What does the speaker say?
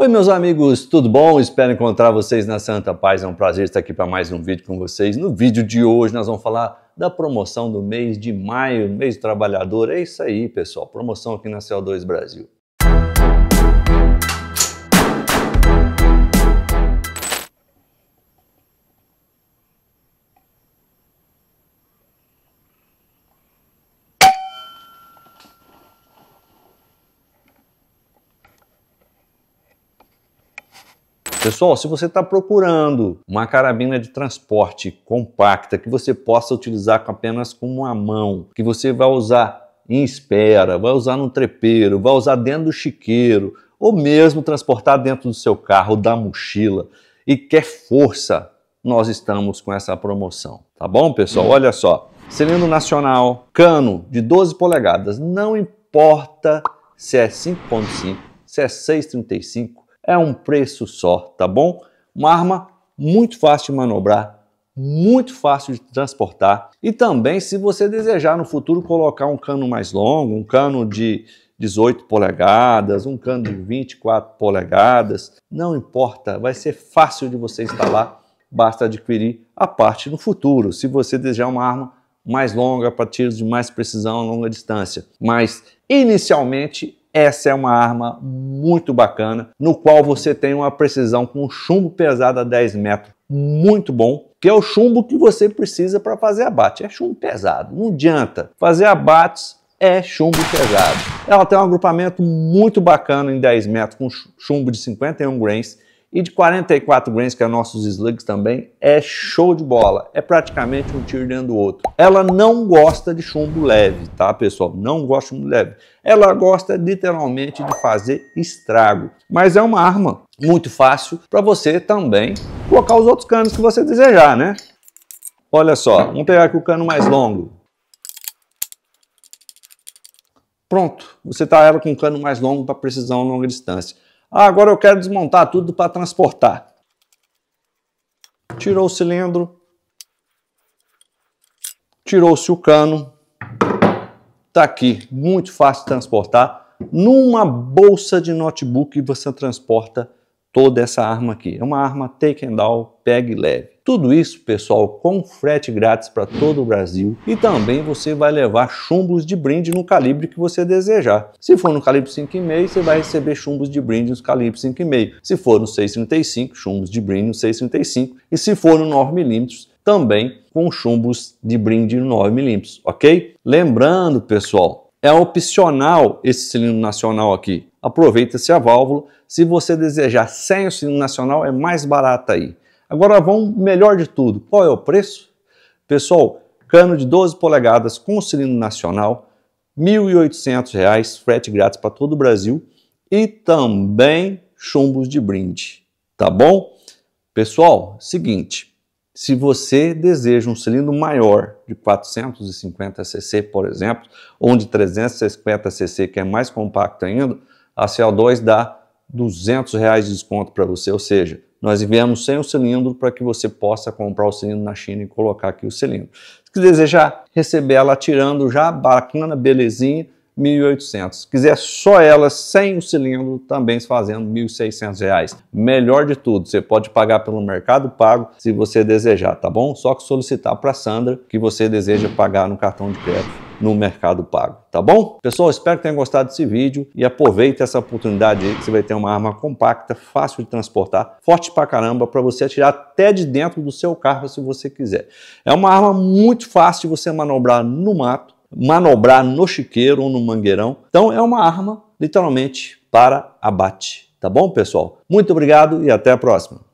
Oi, meus amigos, tudo bom? Espero encontrar vocês na Santa Paz. É um prazer estar aqui para mais um vídeo com vocês. No vídeo de hoje, nós vamos falar da promoção do mês de maio, mês do trabalhador. É isso aí, pessoal. Promoção aqui na CO2 Brasil. Pessoal, se você está procurando uma carabina de transporte compacta que você possa utilizar com apenas com uma mão, que você vai usar em espera, vai usar no trepeiro, vai usar dentro do chiqueiro, ou mesmo transportar dentro do seu carro, da mochila, e quer força, nós estamos com essa promoção. Tá bom, pessoal? Hum. Olha só. Cilindro nacional, cano de 12 polegadas, não importa se é 5.5, se é 635, é um preço só, tá bom? Uma arma muito fácil de manobrar, muito fácil de transportar e também se você desejar no futuro colocar um cano mais longo, um cano de 18 polegadas, um cano de 24 polegadas, não importa, vai ser fácil de você instalar, basta adquirir a parte no futuro, se você desejar uma arma mais longa para tiros de mais precisão longa distância. Mas inicialmente essa é uma arma muito bacana, no qual você tem uma precisão com um chumbo pesado a 10 metros, muito bom, que é o chumbo que você precisa para fazer abate. É chumbo pesado, não adianta. Fazer abates é chumbo pesado. Ela tem um agrupamento muito bacana em 10 metros, com chumbo de 51 grains, e de 44 grains, que é nossos slugs também, é show de bola. É praticamente um tiro dentro do outro. Ela não gosta de chumbo leve, tá, pessoal? Não gosta de chumbo leve. Ela gosta literalmente de fazer estrago. Mas é uma arma muito fácil para você também colocar os outros canos que você desejar, né? Olha só, vamos pegar aqui o cano mais longo. Pronto, você tá ela com um cano mais longo para precisão longa distância. Ah, agora eu quero desmontar tudo para transportar. Tirou o cilindro, tirou-se o cano, tá aqui, muito fácil de transportar. Numa bolsa de notebook você transporta toda essa arma aqui. É uma arma take and all, pegue leve. Tudo isso, pessoal, com frete grátis para todo o Brasil e também você vai levar chumbos de brinde no calibre que você desejar. Se for no calibre 5,5, você vai receber chumbos de brinde nos calibres 5,5. Se for no 6,35, chumbos de brinde no 6,35. E se for no 9mm, também com chumbos de brinde no 9mm, ok? Lembrando, pessoal, é opcional esse cilindro nacional aqui aproveita-se a válvula. Se você desejar sem o sino nacional, é mais barata aí. Agora vamos melhor de tudo. Qual é o preço? Pessoal, cano de 12 polegadas com cilindro nacional, R$ 1.800, frete grátis para todo o Brasil e também chumbos de brinde, tá bom? Pessoal, seguinte, se você deseja um cilindro maior de 450 cc, por exemplo, ou de 350 cc, que é mais compacto ainda, a CO2 dá 200 reais de desconto para você, ou seja, nós enviamos sem o cilindro para que você possa comprar o cilindro na China e colocar aqui o cilindro. Se desejar receber ela tirando já bacana, belezinha, 1.800. Se quiser só ela sem o cilindro, também fazendo 1.600 reais. Melhor de tudo, você pode pagar pelo Mercado Pago se você desejar, tá bom? Só que solicitar para Sandra que você deseja pagar no cartão de crédito no Mercado Pago, tá bom? Pessoal, espero que tenham gostado desse vídeo e aproveite essa oportunidade aí que você vai ter uma arma compacta, fácil de transportar, forte pra caramba, para você atirar até de dentro do seu carro se você quiser. É uma arma muito fácil de você manobrar no mato, manobrar no chiqueiro ou no mangueirão. Então é uma arma literalmente para abate, tá bom, pessoal? Muito obrigado e até a próxima.